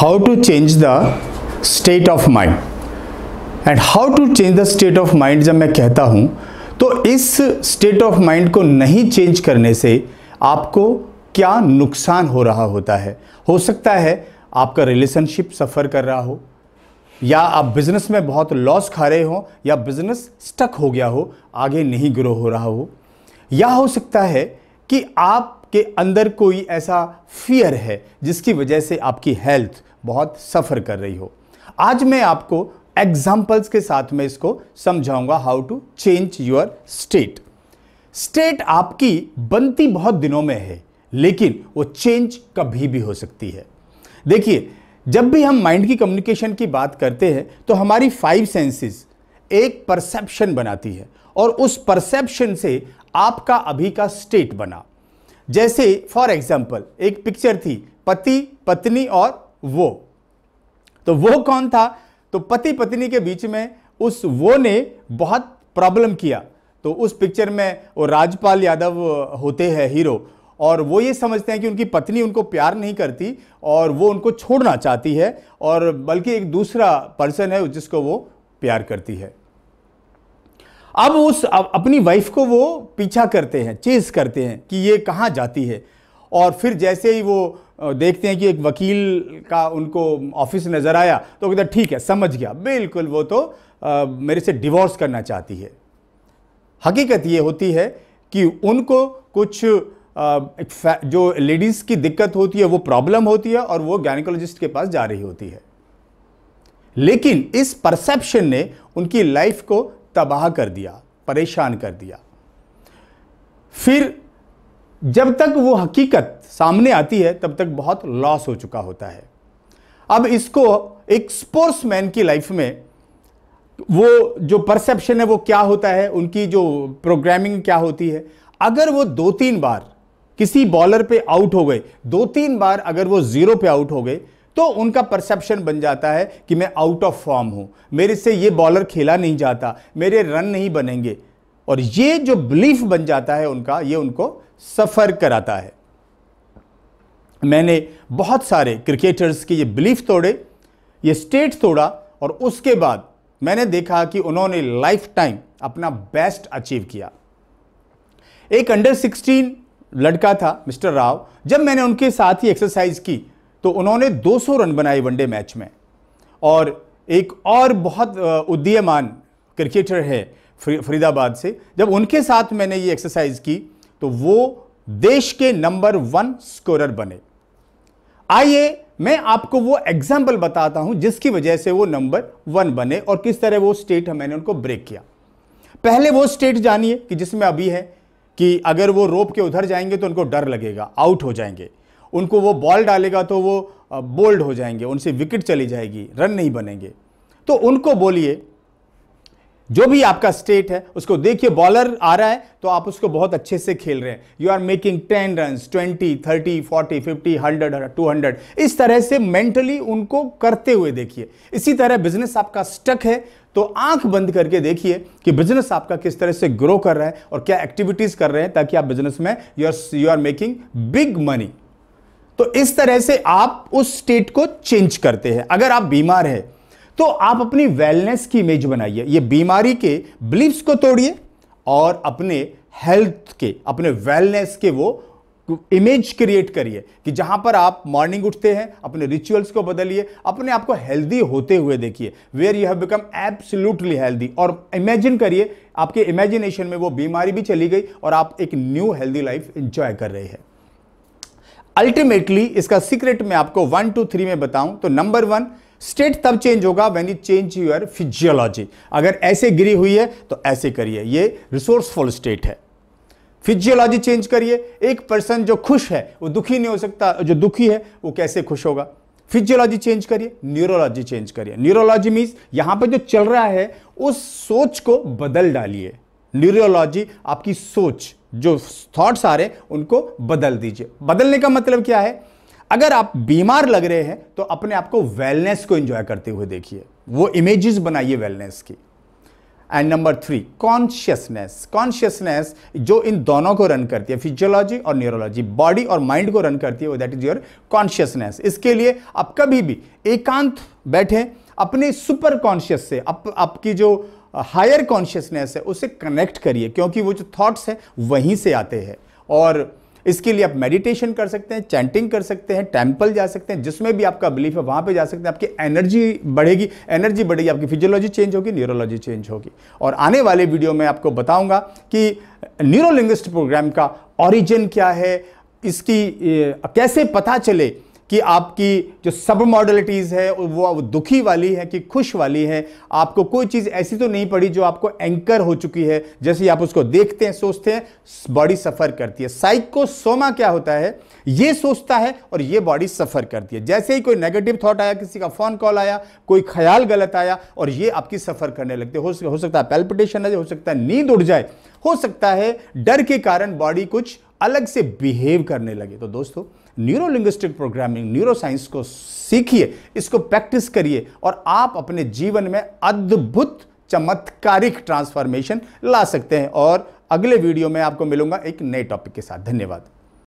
how to change the state of mind and how to change the state of mind जब मैं कहता हूँ तो इस स्टेट ऑफ माइंड को नहीं चेंज करने से आपको क्या नुकसान हो रहा होता है हो सकता है आपका रिलेशनशिप सफ़र कर रहा हो या आप बिज़नेस में बहुत लॉस खा रहे हो या बिज़नेस स्टक हो गया हो आगे नहीं ग्रो हो रहा हो या हो सकता है कि आपके अंदर कोई ऐसा फियर है जिसकी वजह से आपकी हेल्थ बहुत सफ़र कर रही हो आज मैं आपको एग्जाम्पल्स के साथ में इसको समझाऊंगा how to change your state state आपकी बनती बहुत दिनों में है लेकिन वो चेंज कभी भी हो सकती है देखिए जब भी हम माइंड की कम्युनिकेशन की बात करते हैं तो हमारी फाइव सेंसेस एक परसेप्शन बनाती है और उस परसेप्शन से आपका अभी का स्टेट बना जैसे फॉर एग्जाम्पल एक पिक्चर थी पति पत्नी और वो तो वो कौन था तो पति पत्नी के बीच में उस वो ने बहुत प्रॉब्लम किया तो उस पिक्चर में वो राजपाल यादव होते हैं हीरो और वो ये समझते हैं कि उनकी पत्नी उनको प्यार नहीं करती और वो उनको छोड़ना चाहती है और बल्कि एक दूसरा पर्सन है जिसको वो प्यार करती है अब उस अपनी वाइफ को वो पीछा करते हैं चेज करते हैं कि ये कहाँ जाती है और फिर जैसे ही वो देखते हैं कि एक वकील का उनको ऑफिस नज़र आया तो कहते ठीक है समझ गया बिल्कुल वो तो आ, मेरे से डिवोर्स करना चाहती है हकीकत ये होती है कि उनको कुछ आ, जो लेडीज़ की दिक्कत होती है वो प्रॉब्लम होती है और वो गायनिकोलॉजिस्ट के पास जा रही होती है लेकिन इस परसेप्शन ने उनकी लाइफ को तबाह कर दिया परेशान कर दिया फिर जब तक वो हकीकत सामने आती है तब तक बहुत लॉस हो चुका होता है अब इसको एक स्पोर्ट्समैन की लाइफ में वो जो परसेप्शन है वो क्या होता है उनकी जो प्रोग्रामिंग क्या होती है अगर वो दो तीन बार किसी बॉलर पे आउट हो गए दो तीन बार अगर वो जीरो पे आउट हो गए तो उनका परसेप्शन बन जाता है कि मैं आउट ऑफ फॉर्म हूं मेरे से ये बॉलर खेला नहीं जाता मेरे रन नहीं बनेंगे और ये जो बिलीफ बन जाता है उनका ये उनको सफ़र कराता है मैंने बहुत सारे क्रिकेटर्स के ये बिलीफ तोड़े ये स्टेट तोड़ा और उसके बाद मैंने देखा कि उन्होंने लाइफ टाइम अपना बेस्ट अचीव किया एक अंडर 16 लड़का था मिस्टर राव जब मैंने उनके साथ ही एक्सरसाइज की तो उन्होंने 200 रन बनाए वनडे मैच में और एक और बहुत उदीयमान क्रिकेटर है फरीदाबाद से जब उनके साथ मैंने ये एक्सरसाइज की तो वो देश के नंबर वन स्कोरर बने आइए मैं आपको वो एग्जाम्पल बताता हूं जिसकी वजह से वो नंबर वन बने और किस तरह वो स्टेट मैंने उनको ब्रेक किया पहले वो स्टेट जानिए कि जिसमें अभी है कि अगर वो रोप के उधर जाएंगे तो उनको डर लगेगा आउट हो जाएंगे उनको वो बॉल डालेगा तो वो बोल्ड हो जाएंगे उनसे विकेट चली जाएगी रन नहीं बनेंगे तो उनको बोलिए जो भी आपका स्टेट है उसको देखिए बॉलर आ रहा है तो आप उसको बहुत अच्छे से खेल रहे हैं you are making ten run twenty thirty forty fifty hundred two hundred इस तरह से मेंटली उनको करते हुए देखिए इसी तरह बिजनेस आपका स्टक है तो आंख बंद करके देखिए कि बिजनेस आपका किस तरह से ग्रो कर रहा है और क्या एक्टिविटीज कर रहे हैं ताकि आप बिजनेस में you are you are making big money तो इस तरह से आप उस स्टेट को चेंज करते हैं अगर आप बीमार हैं तो आप अपनी वेलनेस की इमेज बनाइए ये बीमारी के बिलीव्स को तोड़िए और अपने हेल्थ के अपने वेलनेस के वो इमेज क्रिएट करिए कि जहां पर आप मॉर्निंग उठते हैं अपने रिचुअल्स को बदलिए अपने आप को हेल्दी होते हुए देखिए where you have become absolutely healthy और इमेजिन करिए आपके इमेजिनेशन में वो बीमारी भी चली गई और आप एक न्यू हेल्दी लाइफ एंजॉय कर रहे हैं अल्टीमेटली इसका सीक्रेट मैं आपको वन टू थ्री में बताऊं तो नंबर वन स्टेट तब चेंज होगा when you change your physiology अगर ऐसे गिरी हुई है तो ऐसे करिए ये रिसोर्सफुल स्टेट है फिजियोलॉजी चेंज करिए एक पर्सन जो खुश है वो दुखी नहीं हो सकता जो दुखी है वो कैसे खुश होगा फिजियोलॉजी चेंज करिए न्यूरोलॉजी चेंज करिए न्यूरोलॉजी मीन्स यहां पर जो चल रहा है उस सोच को बदल डालिए न्यूरोलॉजी आपकी सोच जो थॉट्स आ रहे हैं उनको बदल दीजिए बदलने का मतलब क्या है अगर आप बीमार लग रहे हैं तो अपने आप को वेलनेस को एंजॉय करते हुए देखिए वो इमेजेस बनाइए वेलनेस की and number three consciousness consciousness जो इन दोनों को रन करती है फिजियोलॉजी और न्यूरोलॉजी बॉडी और माइंड को रन करती है दैट इज योर कॉन्शियसनेस इसके लिए आप कभी भी एकांत बैठें अपने सुपर कॉन्शियस से अप, आपकी जो हायर कॉन्शियसनेस है उसे कनेक्ट करिए क्योंकि वो जो थॉट्स है वहीं से आते हैं और इसके लिए आप मेडिटेशन कर सकते हैं चैंटिंग कर सकते हैं टेम्पल जा सकते हैं जिसमें भी आपका बिलीफ है वहाँ पर जा सकते हैं आपकी एनर्जी बढ़ेगी एनर्जी बढ़ेगी आपकी फिजियोलॉजी चेंज होगी न्यूरोलॉजी चेंज होगी और आने वाले वीडियो में आपको बताऊंगा कि न्यूरोलिंग्विस्ट प्रोग्राम का ऑरिजिन क्या है इसकी कैसे पता चले कि आपकी जो सब मॉडलिटीज़ है वो दुखी वाली है कि खुश वाली है आपको कोई चीज़ ऐसी तो नहीं पड़ी जो आपको एंकर हो चुकी है जैसे आप उसको देखते हैं सोचते हैं बॉडी सफ़र करती है साइकोसोमा क्या होता है ये सोचता है और ये बॉडी सफ़र करती है जैसे ही कोई नेगेटिव थाट आया किसी का फ़ोन कॉल आया कोई ख्याल गलत आया और ये आपकी सफ़र करने लगती है हो सकता है पेल्पिटेशन हो सकता है नींद उड़ जाए हो सकता है डर के कारण बॉडी कुछ अलग से बिहेव करने लगे तो दोस्तों neuro linguistic programming neuroscience को सीखिए इसको प्रैक्टिस करिए और आप अपने जीवन में अद्भुत चमत्कारिक ट्रांसफॉर्मेशन ला सकते हैं और अगले वीडियो में आपको मिलूंगा एक नए टॉपिक के साथ धन्यवाद